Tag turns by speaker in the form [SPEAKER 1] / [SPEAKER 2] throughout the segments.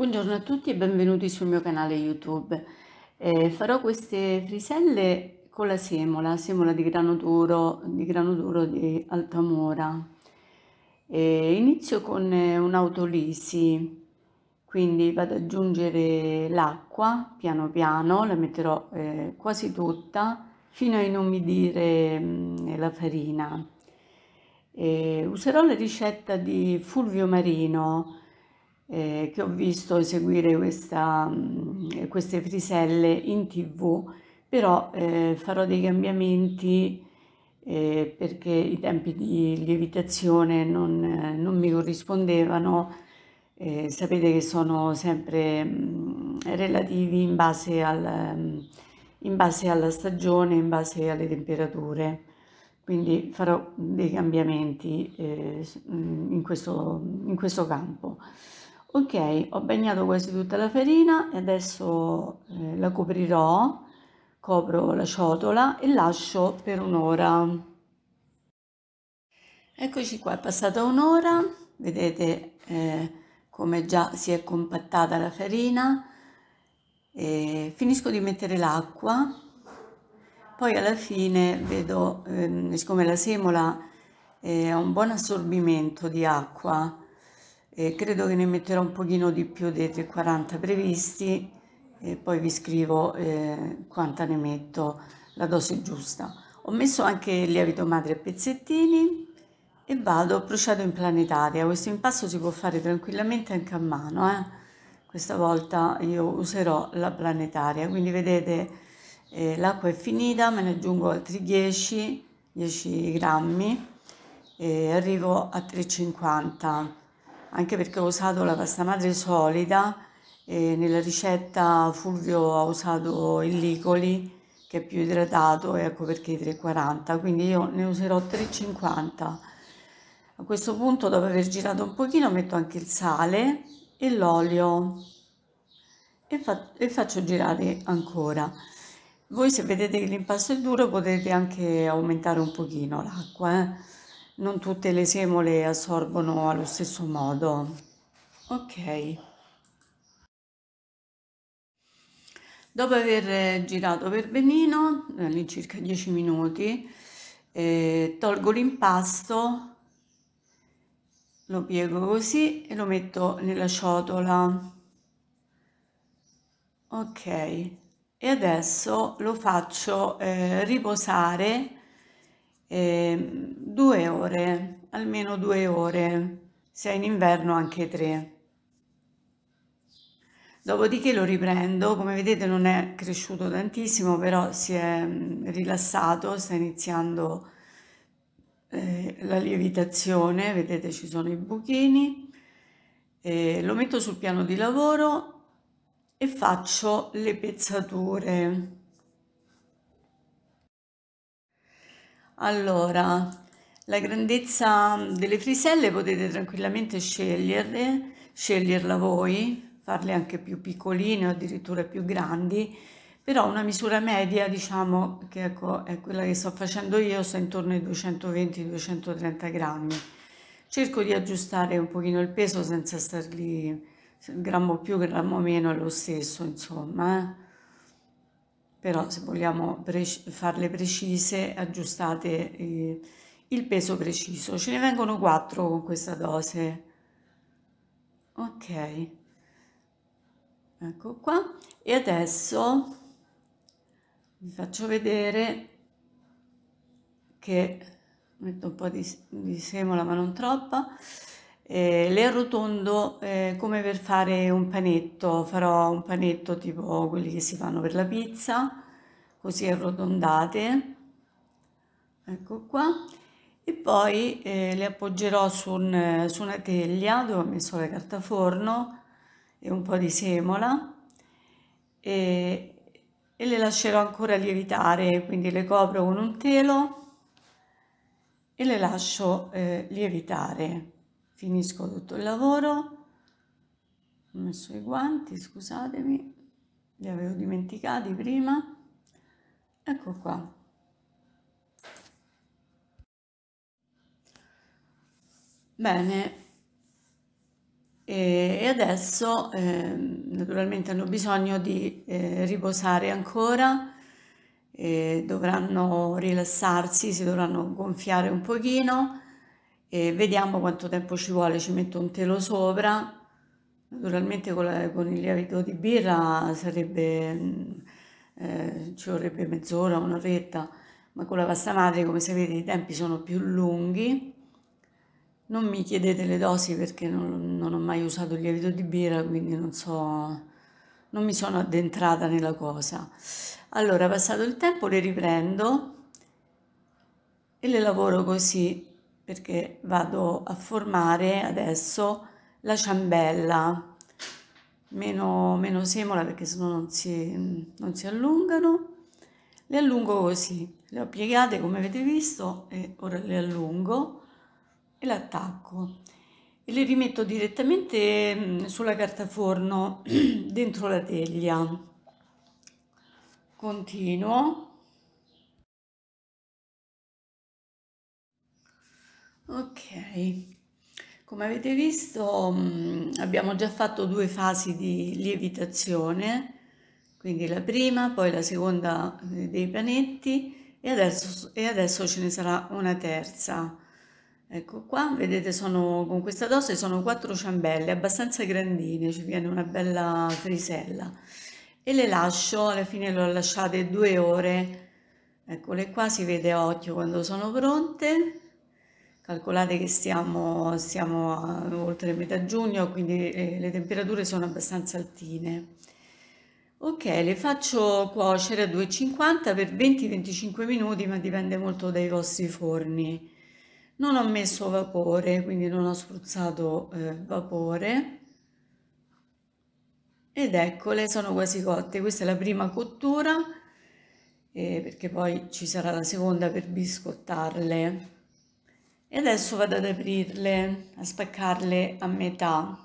[SPEAKER 1] Buongiorno a tutti e benvenuti sul mio canale YouTube. Eh, farò queste friselle con la semola, semola di grano duro di, grano duro di Altamora. Eh, inizio con eh, un'autolisi, quindi vado ad aggiungere l'acqua piano piano, la metterò eh, quasi tutta fino a inumidire mh, mm, la farina. userò la ricetta di Fulvio Marino, eh, che ho visto eseguire questa, mm, queste friselle in tv, però eh, farò dei cambiamenti eh, perché i tempi di lievitazione non, non mi corrispondevano. Eh, sapete che sono sempre mh, mm, relativi in base, al, mm, in base alla stagione, in base alle temperature quindi farò dei cambiamenti eh, in, questo, in questo campo ok ho bagnato quasi tutta la farina e adesso eh, la coprirò copro la ciotola e lascio per un'ora eccoci qua è passata un'ora vedete eh, come già si è compattata la farina e finisco di mettere l'acqua poi alla fine vedo eh, siccome la semola ha un buon assorbimento di acqua e credo che ne metterò un pochino di più dei 340 previsti e poi vi scrivo eh, quanta ne metto la dose giusta ho messo anche il lievito madre a pezzettini e vado procedo in planetaria questo impasto si può fare tranquillamente anche a mano eh? questa volta io userò la planetaria quindi vedete eh, l'acqua è finita me ne aggiungo altri 10 10 grammi e arrivo a 350 grammi anche perché ho usato la pasta madre solida e nella ricetta Fulvio ha usato il licoli che è più idratato, ecco perché 3,40, quindi io ne userò 3,50. A questo punto, dopo aver girato un pochino, metto anche il sale e l'olio e, fa e faccio girare ancora. Voi se vedete che l'impasto è duro potete anche aumentare un pochino l'acqua, eh? non tutte le semole assorbono allo stesso modo. Ok. Dopo aver eh, girato per benino, all'incirca eh, 10 minuti, eh, tolgo l'impasto, lo piego così e lo metto nella ciotola. Ok, e adesso lo faccio eh, riposare eh, due ore, almeno due ore, se in inverno anche tre. Dopodiché lo riprendo, come vedete non è cresciuto tantissimo, però si è mm, rilassato, sta iniziando eh, la lievitazione, vedete ci sono i buchini, eh, lo metto sul piano di lavoro e faccio le pezzature. Allora, la grandezza delle friselle potete tranquillamente sceglierle, sceglierla voi, farle anche più piccoline o addirittura più grandi, però una misura media, diciamo, che ecco, è quella che sto facendo io, sta intorno ai 220-230 grammi. Cerco di aggiustare un pochino il peso senza star lì, grammo più, grammo meno è lo stesso, insomma, eh? però se vogliamo pre farle precise aggiustate eh, il peso preciso. Ce ne vengono 4 con questa dose. Ok, ecco qua. E adesso vi faccio vedere che metto un po' di, di semola ma non troppa. Eh, le arrotondo eh, come per fare un panetto, farò un panetto tipo quelli che si fanno per la pizza, così arrotondate, ecco qua, e poi eh, le appoggerò su, un, su una teglia dove ho messo la carta forno e un po' di semola e, e le lascerò ancora lievitare, quindi le copro con un telo e le lascio eh, lievitare finisco tutto il lavoro, ho messo i guanti, scusatemi, li avevo dimenticati prima, ecco qua. Bene, e adesso eh, naturalmente hanno bisogno di eh, riposare ancora, eh, dovranno rilassarsi, si dovranno gonfiare un pochino e vediamo quanto tempo ci vuole, ci metto un telo sopra, naturalmente con, la, con il lievito di birra sarebbe, mm, eh, ci vorrebbe mezz'ora, un'oretta, ma con la pasta madre come sapete i tempi sono più lunghi, non mi chiedete le dosi perché non, non ho mai usato il lievito di birra, quindi non so non mi sono addentrata nella cosa. Allora, passato il tempo, le riprendo e le lavoro così perché vado a formare adesso la ciambella meno, meno semola perché sennò non si, non si allungano le allungo così le ho piegate come avete visto e ora le allungo e le attacco e le rimetto direttamente mm, sulla carta forno dentro la teglia continuo Ok, come avete visto mm, abbiamo già fatto due fasi di lievitazione, quindi la prima, poi la seconda eh, dei pianetti e adesso, e adesso ce ne sarà una terza. Ecco qua, vedete sono, con questa dose sono quattro ciambelle abbastanza grandine, ci viene una bella frisella e le lascio, alla fine le ho lasciate due ore, eccole qua, si vede a occhio quando sono pronte Calcolate che stiamo, siamo a, oltre metà giugno, quindi eh, le temperature sono abbastanza altine. Ok, le faccio cuocere a 250 per 20-25 minuti, ma dipende molto dai vostri forni. Non ho messo vapore, quindi non ho spruzzato eh, vapore. Ed eccole, sono quasi cotte. Questa è la prima cottura, eh, perché poi ci sarà la seconda per biscottarle e adesso vado ad aprirle, a spaccarle a metà.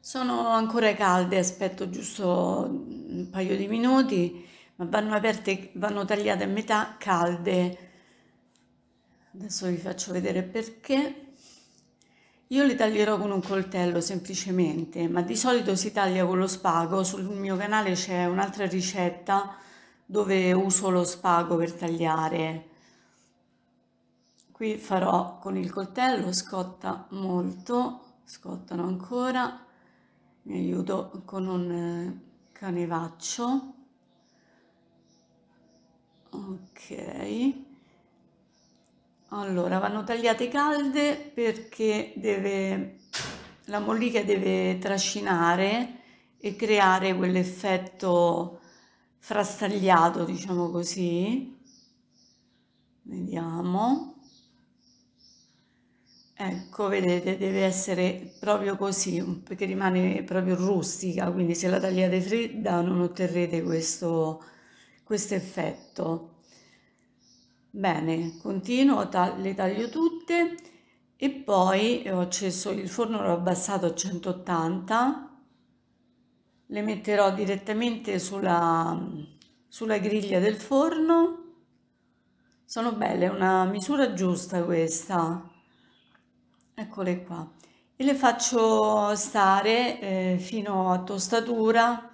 [SPEAKER 1] Sono ancora calde, aspetto giusto un paio di minuti, ma vanno aperte, vanno tagliate a metà calde. Adesso vi faccio vedere perché. Io le taglierò con un coltello semplicemente, ma di solito si taglia con lo spago. Sul mio canale c'è un'altra ricetta dove uso lo spago per tagliare. Qui farò con il coltello, scotta molto, scottano ancora, mi aiuto con un eh, canevaccio. Ok, allora vanno tagliate calde perché deve, la mollica deve trascinare e creare quell'effetto frastagliato, diciamo così. Vediamo. Ecco, vedete, deve essere proprio così, perché rimane proprio rustica, quindi se la tagliate fredda non otterrete questo, questo effetto. Bene, continuo, ta le taglio tutte e poi ho acceso il forno, l'ho abbassato a 180 le metterò direttamente sulla, sulla griglia del forno sono belle, è una misura giusta questa eccole qua e le faccio stare eh, fino a tostatura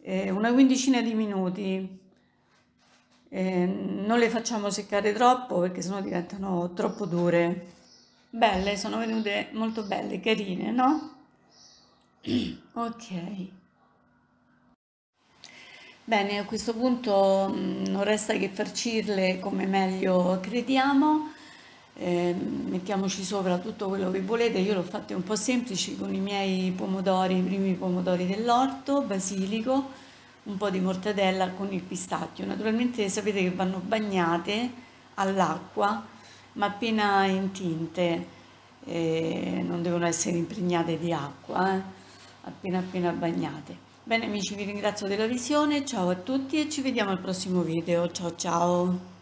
[SPEAKER 1] eh, una quindicina di minuti eh, non le facciamo seccare troppo perché sennò diventano troppo dure belle sono venute molto belle carine no ok Bene, a questo punto mm, non resta che farcirle come meglio crediamo, eh, mettiamoci sopra tutto quello che volete, io l'ho fatte un po' semplice con i miei pomodori, i primi pomodori dell'orto, basilico, un po' di mortadella con il pistacchio. Naturalmente sapete che vanno bagnate all'acqua, ma appena intinte, eh, non devono essere impregnate di acqua, eh, appena appena bagnate. Bene amici vi ringrazio della visione, ciao a tutti e ci vediamo al prossimo video, ciao ciao!